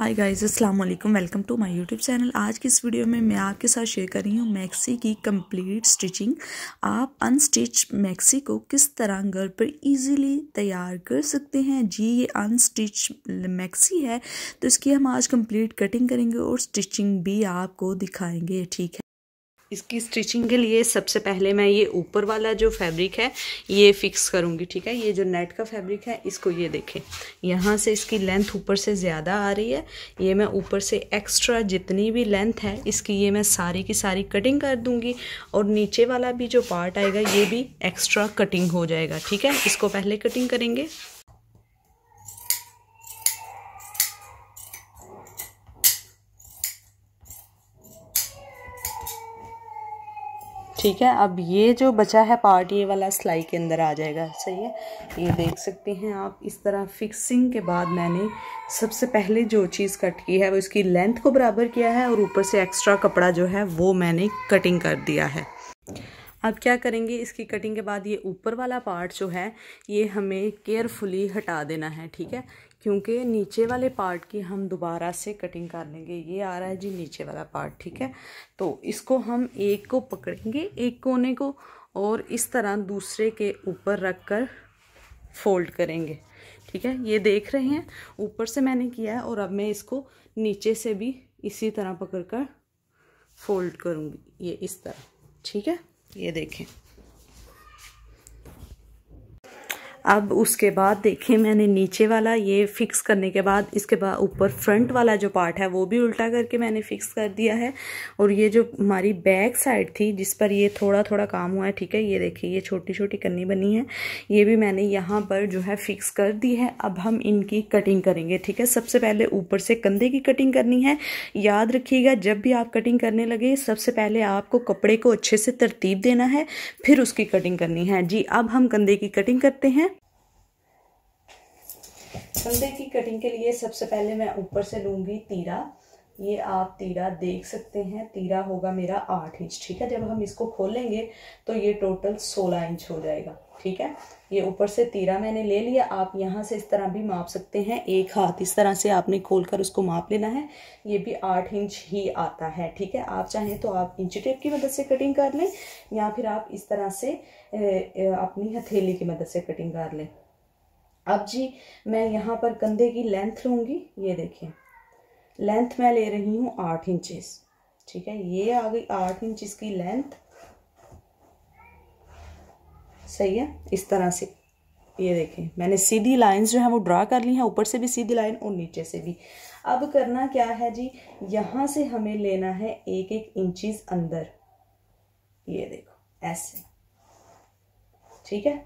हाय guys अस्सलाम वालेकुम welcome to my YouTube channel आज की इस वीडियो में मैं आपके साथ शेयर कर रही हूँ मैक्सी की कंप्लीट स्टिचिंग आप अनस्टिच मैक्सी को किस तरह घर पर इजीली तैयार कर सकते हैं जी ये अनस्टिच मैक्सी है तो इसकी हम आज कंप्लीट कटिंग करेंगे और स्टिचिंग भी आपको दिखाएंगे ठीक है इसकी स्टिचिंग के लिए सबसे पहले मैं ये ऊपर वाला जो फैब्रिक है ये फिक्स करूँगी ठीक है ये जो नेट का फैब्रिक है इसको ये देखें यहाँ से इसकी लेंथ ऊपर से ज़्यादा आ रही है ये मैं ऊपर से एक्स्ट्रा जितनी भी लेंथ है इसकी ये मैं सारी की सारी कटिंग कर दूँगी और नीचे वाला भी जो पार्ट आएगा ये भी एक्स्ट्रा कटिंग हो जाएगा ठीक है इसको पहले कटिंग करेंगे ठीक है अब ये जो बचा है पार्ट ये वाला सिलाई के अंदर आ जाएगा सही है ये देख सकते हैं आप इस तरह फिक्सिंग के बाद मैंने सबसे पहले जो चीज़ कट की है वो इसकी लेंथ को बराबर किया है और ऊपर से एक्स्ट्रा कपड़ा जो है वो मैंने कटिंग कर दिया है अब क्या करेंगे इसकी कटिंग के बाद ये ऊपर वाला पार्ट जो है ये हमें केयरफुली हटा देना है ठीक है क्योंकि नीचे वाले पार्ट की हम दोबारा से कटिंग कर लेंगे ये आ रहा है जी नीचे वाला पार्ट ठीक है तो इसको हम एक को पकड़ेंगे एक कोने को और इस तरह दूसरे के ऊपर रख कर फोल्ड करेंगे ठीक है ये देख रहे हैं ऊपर से मैंने किया है और अब मैं इसको नीचे से भी इसी तरह पकड़ कर फोल्ड करूँगी ये इस तरह ठीक है ये देखें अब उसके बाद देखिए मैंने नीचे वाला ये फिक्स करने के बाद इसके बाद ऊपर फ्रंट वाला जो पार्ट है वो भी उल्टा करके मैंने फिक्स कर दिया है और ये जो हमारी बैक साइड थी जिस पर ये थोड़ा थोड़ा काम हुआ है ठीक है ये देखिए ये छोटी छोटी कन्नी बनी है ये भी मैंने यहाँ पर जो है फिक्स कर दी है अब हम इनकी कटिंग करेंगे ठीक है सबसे पहले ऊपर से कंधे की कटिंग करनी है याद रखिएगा जब भी आप कटिंग करने लगे सबसे पहले आपको कपड़े को अच्छे से तरतीब देना है फिर उसकी कटिंग करनी है जी अब हम कंधे की कटिंग करते हैं फंदे की कटिंग के लिए सबसे पहले मैं ऊपर से लूँगी तीरा ये आप तीरा देख सकते हैं तीरा होगा मेरा आठ इंच ठीक है जब हम इसको खोलेंगे तो ये टोटल सोलह इंच हो जाएगा ठीक है ये ऊपर से तीरा मैंने ले लिया आप यहाँ से इस तरह भी माप सकते हैं एक हाथ इस तरह से आपने खोल कर उसको माप लेना है ये भी आठ इंच ही आता है ठीक है आप चाहें तो आप इंच टेप की मदद से कटिंग कर लें या फिर आप इस तरह से अपनी हथेली की मदद से कटिंग कर लें अब जी मैं यहाँ पर कंधे की लेंथ लूँगी ये देखिए लेंथ मैं ले रही हूँ आठ इंचेस ठीक है ये आ गई आठ इंच की लेंथ सही है इस तरह से ये देखें मैंने सीधी लाइंस जो है वो ड्रा कर ली हैं ऊपर से भी सीधी लाइन और नीचे से भी अब करना क्या है जी यहाँ से हमें लेना है एक एक इंचज अंदर ये देखो ऐसे ठीक है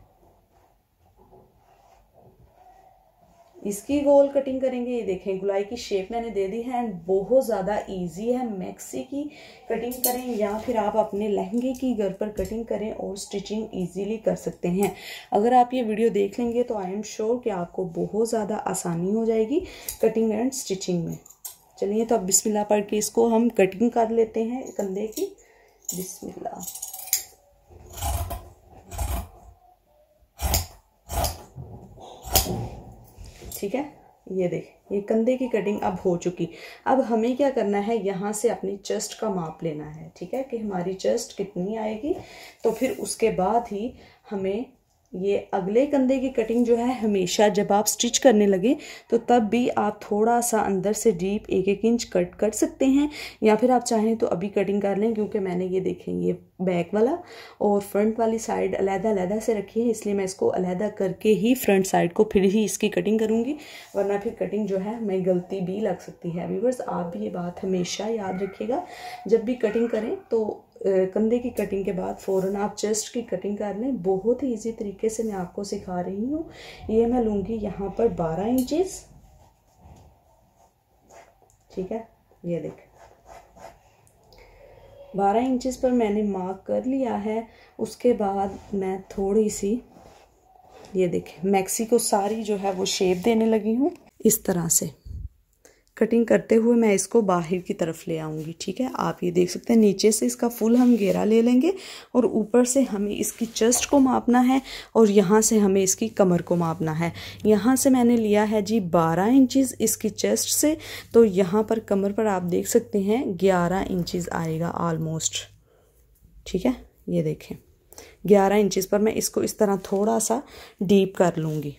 इसकी गोल कटिंग करेंगे ये देखें गुलाई की शेप मैंने दे दी है एंड बहुत ज़्यादा इजी है मैक्सी की कटिंग करें या फिर आप अपने लहंगे की घर पर कटिंग करें और स्टिचिंग इजीली कर सकते हैं अगर आप ये वीडियो देख लेंगे तो आई एम श्योर कि आपको बहुत ज़्यादा आसानी हो जाएगी कटिंग एंड स्टिचिंग में चलिए तो अब बिसमिल्ला पढ़ के इसको हम कटिंग कर लेते हैं कंधे की बिस्मिल्ला ठीक है ये देख ये कंधे की कटिंग अब हो चुकी अब हमें क्या करना है यहाँ से अपनी चेस्ट का माप लेना है ठीक है कि हमारी चेस्ट कितनी आएगी तो फिर उसके बाद ही हमें ये अगले कंधे की कटिंग जो है हमेशा जब आप स्टिच करने लगे तो तब भी आप थोड़ा सा अंदर से डीप एक एक इंच कट कर सकते हैं या फिर आप चाहें तो अभी कटिंग कर लें क्योंकि मैंने ये देखें ये बैक वाला और फ्रंट वाली साइड अलहदा अलहदा से रखी है इसलिए मैं इसको अलहदा करके ही फ्रंट साइड को फिर ही इसकी कटिंग करूँगी वरना फिर कटिंग जो है मैं गलती भी लग सकती है व्यूवर्स आप भी ये बात हमेशा याद रखिएगा जब भी कटिंग करें तो कंधे की कटिंग के बाद फ़ौरन आप चेस्ट की कटिंग कर लें बहुत ही ईजी तरीके से मैं आपको सिखा रही हूँ ये मैं लूँगी यहाँ पर बारह इंचेस ठीक है ये देख बारह इंचिस पर मैंने मार्क कर लिया है उसके बाद मैं थोड़ी सी ये देखें मैक्सी को सारी जो है वो शेप देने लगी हूँ इस तरह से कटिंग करते हुए मैं इसको बाहर की तरफ ले आऊँगी ठीक है आप ये देख सकते हैं नीचे से इसका फुल हम घेरा ले लेंगे और ऊपर से हमें इसकी चेस्ट को मापना है और यहाँ से हमें इसकी कमर को मापना है यहाँ से मैंने लिया है जी बारह इंचज़ इसकी चेस्ट से तो यहाँ पर कमर पर आप देख सकते हैं ग्यारह इंचज़ आएगा आलमोस्ट ठीक है ये देखें ग्यारह इंचज़ पर मैं इसको इस तरह थोड़ा सा डीप कर लूँगी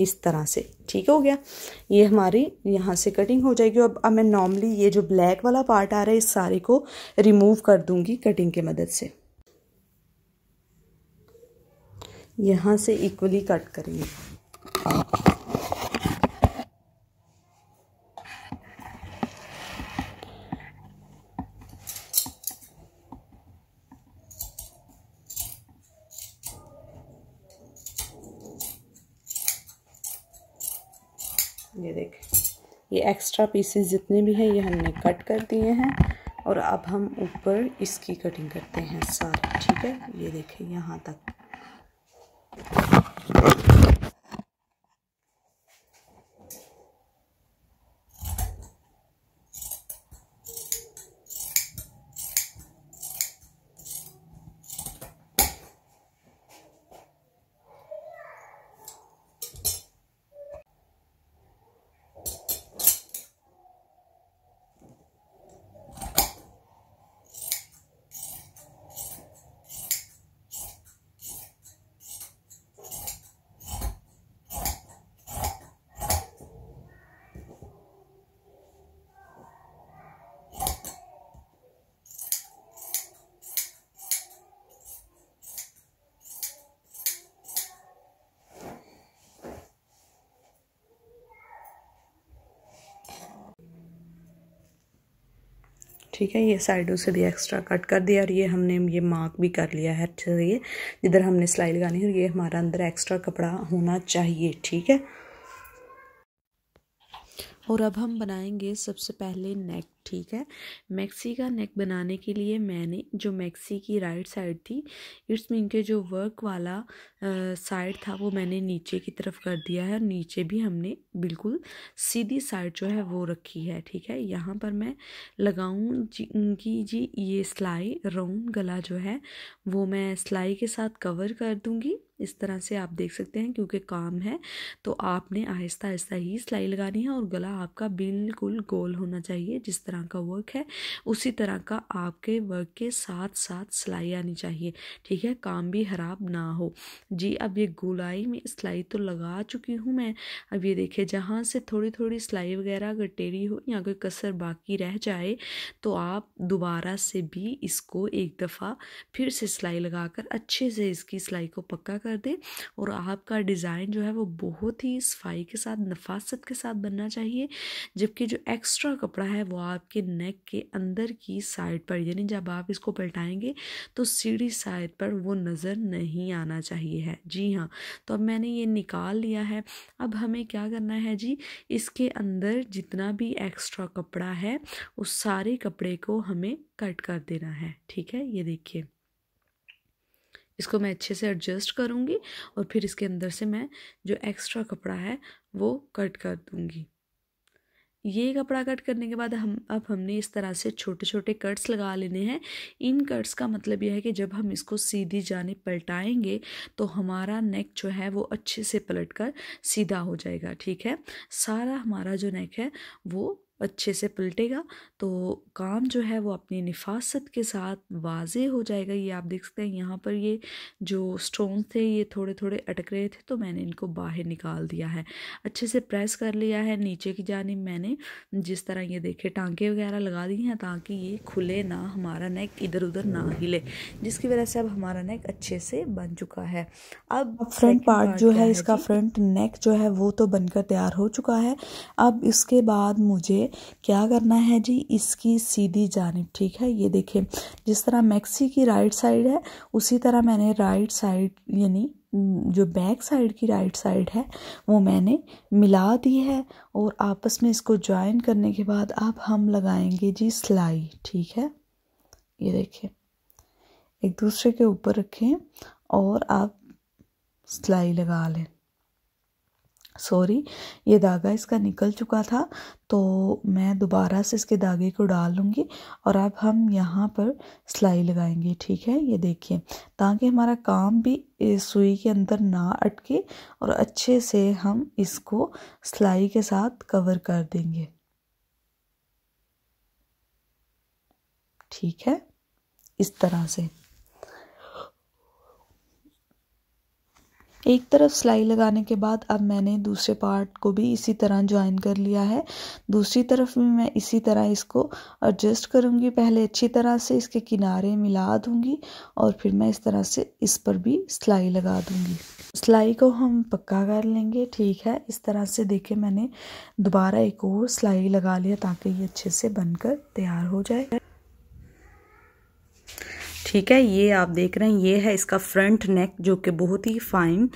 इस तरह से ठीक हो गया ये हमारी यहाँ से कटिंग हो जाएगी अब अब मैं नॉर्मली ये जो ब्लैक वाला पार्ट आ रहा है इस सारे को रिमूव कर दूंगी कटिंग के मदद से यहाँ से इक्वली कट करेंगे ये देखें ये एक्स्ट्रा पीसेस जितने भी हैं ये हमने कट कर दिए हैं और अब हम ऊपर इसकी कटिंग करते हैं सारी ठीक है ये देखें यहाँ तक ठीक है ये साइडों से भी एक्स्ट्रा कट कर दिया और ये हमने ये मार्क भी कर लिया है अच्छे से ये जिधर हमने सिलाई लगानी है ये हमारा अंदर एक्स्ट्रा कपड़ा होना चाहिए ठीक है और अब हम बनाएंगे सबसे पहले नेक ठीक है मैक्सी का नेक बनाने के लिए मैंने जो मैक्सी की राइट साइड थी इट्स मीन के जो वर्क वाला साइड था वो मैंने नीचे की तरफ कर दिया है और नीचे भी हमने बिल्कुल सीधी साइड जो है वो रखी है ठीक है यहाँ पर मैं लगाऊँ उनकी जी ये सिलाई राउंड गला जो है वो मैं सिलाई के साथ कवर कर दूँगी इस तरह से आप देख सकते हैं क्योंकि काम है तो आपने आहिस्ता आहिस्ता ही सिलाई लगानी है और गला आपका बिल्कुल गोल होना चाहिए जिस तरह का वर्क है उसी तरह का आपके वर्क के साथ साथ सिलाई आनी चाहिए ठीक है काम भी ख़राब ना हो जी अब ये गोलाई में सिलाई तो लगा चुकी हूँ मैं अब ये देखिए जहाँ से थोड़ी थोड़ी सिलाई वगैरह अगर टेढ़ी हो या कोई कसर बाकी रह जाए तो आप दोबारा से भी इसको एक दफ़ा फिर से सिलाई लगा अच्छे से इसकी सिलाई को पक्का कर कर दें और आपका डिज़ाइन जो है वो बहुत ही सफाई के साथ नफासत के साथ बनना चाहिए जबकि जो एक्स्ट्रा कपड़ा है वो आपके नेक के अंदर की साइड पर यानी जब आप इसको पलटाएंगे तो सीढ़ी साइड पर वो नज़र नहीं आना चाहिए है जी हाँ तो अब मैंने ये निकाल लिया है अब हमें क्या करना है जी इसके अंदर जितना भी एक्स्ट्रा कपड़ा है उस सारे कपड़े को हमें कट कर देना है ठीक है ये देखिए इसको मैं अच्छे से एडजस्ट करूँगी और फिर इसके अंदर से मैं जो एक्स्ट्रा कपड़ा है वो कट कर दूँगी ये कपड़ा कट करने के बाद हम अब हमने इस तरह से छोटे छोटे कट्स लगा लेने हैं इन कट्स का मतलब यह है कि जब हम इसको सीधी जाने पलटाएंगे तो हमारा नेक जो है वो अच्छे से पलट कर सीधा हो जाएगा ठीक है सारा हमारा जो नेक है वो अच्छे से पलटेगा तो काम जो है वो अपनी निफासत के साथ वाजे हो जाएगा ये आप देख सकते हैं यहाँ पर ये जो स्टोन थे ये थोड़े थोड़े अटक रहे थे तो मैंने इनको बाहर निकाल दिया है अच्छे से प्रेस कर लिया है नीचे की जानी मैंने जिस तरह ये देखे टांके वगैरह लगा दी हैं ताकि ये खुले ना हमारा नेक इधर उधर ना हिले जिसकी वजह से अब हमारा नेक अच्छे से बन चुका है अब फ्रंट पार्ट जो है इसका फ्रंट नेक जो है वो तो बनकर तैयार हो चुका है अब इसके बाद मुझे क्या करना है जी इसकी सीधी जानब ठीक है ये देखें जिस तरह मैक्सी की राइट साइड है उसी तरह मैंने राइट साइड यानी जो बैक साइड की राइट साइड है वो मैंने मिला दी है और आपस में इसको ज्वाइन करने के बाद अब हम लगाएंगे जी सिलाई ठीक है ये देखें एक दूसरे के ऊपर रखें और आप सिलाई लगा लें सॉरी ये धागा इसका निकल चुका था तो मैं दोबारा से इसके धागे को डाल लूँगी और अब हम यहाँ पर सिलाई लगाएंगे ठीक है ये देखिए ताकि हमारा काम भी सुई के अंदर ना अटके और अच्छे से हम इसको सिलाई के साथ कवर कर देंगे ठीक है इस तरह से एक तरफ सिलाई लगाने के बाद अब मैंने दूसरे पार्ट को भी इसी तरह ज्वाइन कर लिया है दूसरी तरफ भी मैं इसी तरह इसको एडजस्ट करूँगी पहले अच्छी तरह से इसके किनारे मिला दूँगी और फिर मैं इस तरह से इस पर भी सिलाई लगा दूँगी सिलाई को हम पक्का कर लेंगे ठीक है इस तरह से देखे मैंने दोबारा एक और सिलाई लगा लिया ताकि ये अच्छे से बनकर तैयार हो जाए ठीक है ये आप देख रहे हैं ये है इसका फ्रंट नेक जो कि बहुत ही फाइन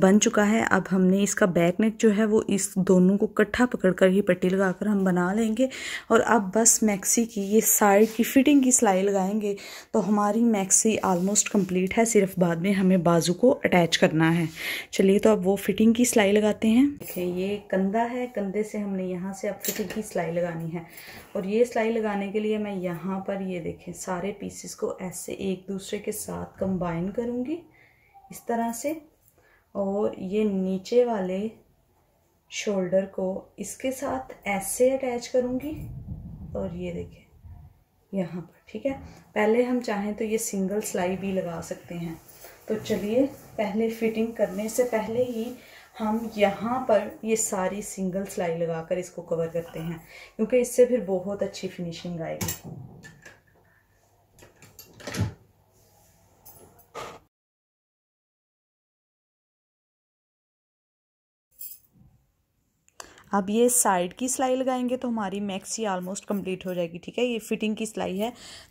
बन चुका है अब हमने इसका बैक नेक जो है वो इस दोनों को इकट्ठा पकड़ कर ही पट्टी लगा कर हम बना लेंगे और अब बस मैक्सी की ये साइड की फिटिंग की सिलाई लगाएंगे तो हमारी मैक्सी आलमोस्ट कंप्लीट है सिर्फ बाद में हमें बाजू को अटैच करना है चलिए तो अब वो फिटिंग की सिलाई लगाते हैं देखिए ये कंधा है कंधे से हमने यहाँ से अब फिटिंग की सिलाई लगानी है और ये सिलाई लगाने के लिए मैं यहाँ पर ये देखें सारे पीसेस को ऐसे से एक दूसरे के साथ कंबाइन करूँगी इस तरह से और ये नीचे वाले शोल्डर को इसके साथ ऐसे अटैच करूँगी और ये देखिए यहाँ पर ठीक है पहले हम चाहें तो ये सिंगल सिलाई भी लगा सकते हैं तो चलिए पहले फिटिंग करने से पहले ही हम यहाँ पर ये सारी सिंगल सिलाई लगाकर इसको कवर करते हैं क्योंकि इससे फिर बहुत अच्छी फिनिशिंग आएगी अब ये साइड की सिलाई लगाएंगे तो हमारी मैक्सी ऑलमोस्ट कंप्लीट हो जाएगी ठीक है ये फिटिंग की सिलाई है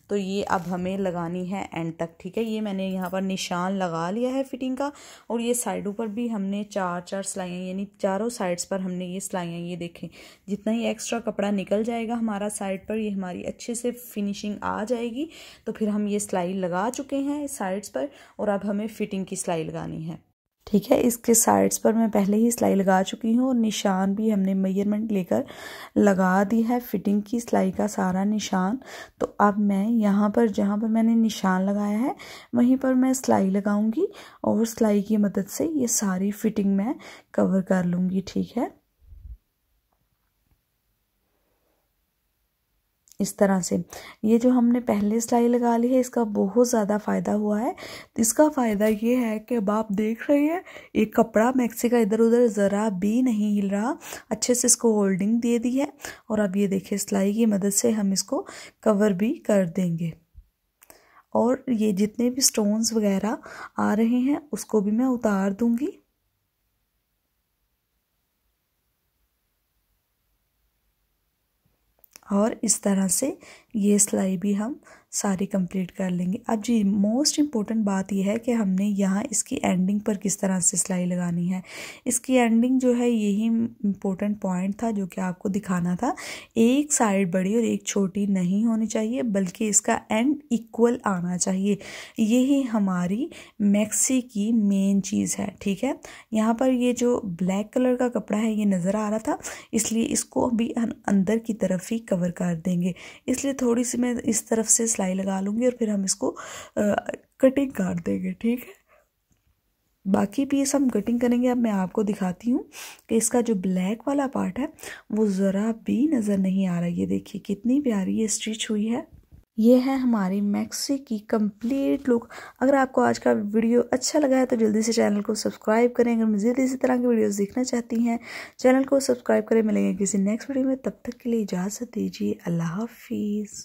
तो ये अब हमें लगानी है एंड तक ठीक है ये मैंने यहाँ पर निशान लगा लिया है फिटिंग का और ये साइडों पर भी हमने चार चार सिलाइयाँ यानी चारों साइड्स पर हमने ये सिलाइयाँ ये देखें जितना ही एक्स्ट्रा कपड़ा निकल जाएगा हमारा साइड पर ये हमारी अच्छे से फिनिशिंग आ जाएगी तो फिर हम ये सिलाई लगा चुके हैं साइड्स पर और अब हमें फिटिंग की सिलाई लगानी है ठीक है इसके साइड्स पर मैं पहले ही सिलाई लगा चुकी हूँ और निशान भी हमने मेजरमेंट लेकर लगा दी है फिटिंग की सिलाई का सारा निशान तो अब मैं यहाँ पर जहाँ पर मैंने निशान लगाया है वहीं पर मैं सिलाई लगाऊंगी और सिलाई की मदद से ये सारी फिटिंग मैं कवर कर लूँगी ठीक है इस तरह से ये जो हमने पहले सिलाई लगा ली है इसका बहुत ज़्यादा फ़ायदा हुआ है इसका फ़ायदा ये है कि अब आप देख रहे हैं ये कपड़ा मैक्सी का इधर उधर ज़रा भी नहीं हिल रहा अच्छे से इसको होल्डिंग दे दी है और अब ये देखिए सिलाई की मदद से हम इसको कवर भी कर देंगे और ये जितने भी स्टोन्स वगैरह आ रहे हैं उसको भी मैं उतार दूँगी और इस तरह से ये सिलाई भी हम सारी कंप्लीट कर लेंगे अब जी मोस्ट इम्पॉर्टेंट बात यह है कि हमने यहाँ इसकी एंडिंग पर किस तरह से सिलाई लगानी है इसकी एंडिंग जो है यही इम्पोर्टेंट पॉइंट था जो कि आपको दिखाना था एक साइड बड़ी और एक छोटी नहीं होनी चाहिए बल्कि इसका एंड इक्वल आना चाहिए यही हमारी मैक्सी की मेन चीज़ है ठीक है यहाँ पर ये जो ब्लैक कलर का कपड़ा है ये नज़र आ रहा था इसलिए इसको भी हम अंदर की तरफ ही कवर कर देंगे इसलिए थोड़ी सी मैं इस तरफ से सिलाई लगा लूँगी और फिर हम इसको कटिंग काट देंगे ठीक है बाकी पीस हम कटिंग करेंगे अब मैं आपको दिखाती हूँ कि इसका जो ब्लैक वाला पार्ट है वो ज़रा भी नज़र नहीं आ रहा ये देखिए कितनी प्यारी ये स्टिच हुई है ये है हमारी मैक्सी की कंप्लीट लुक अगर आपको आज का वीडियो अच्छा लगा है तो जल्दी से चैनल को सब्सक्राइब करें अगर मज़ीद इसी तरह की वीडियोस देखना चाहती हैं चैनल को सब्सक्राइब करें मिलेंगे किसी नेक्स्ट वीडियो में तब तक के लिए इजाज़त दीजिए अल्लाह हाफिज़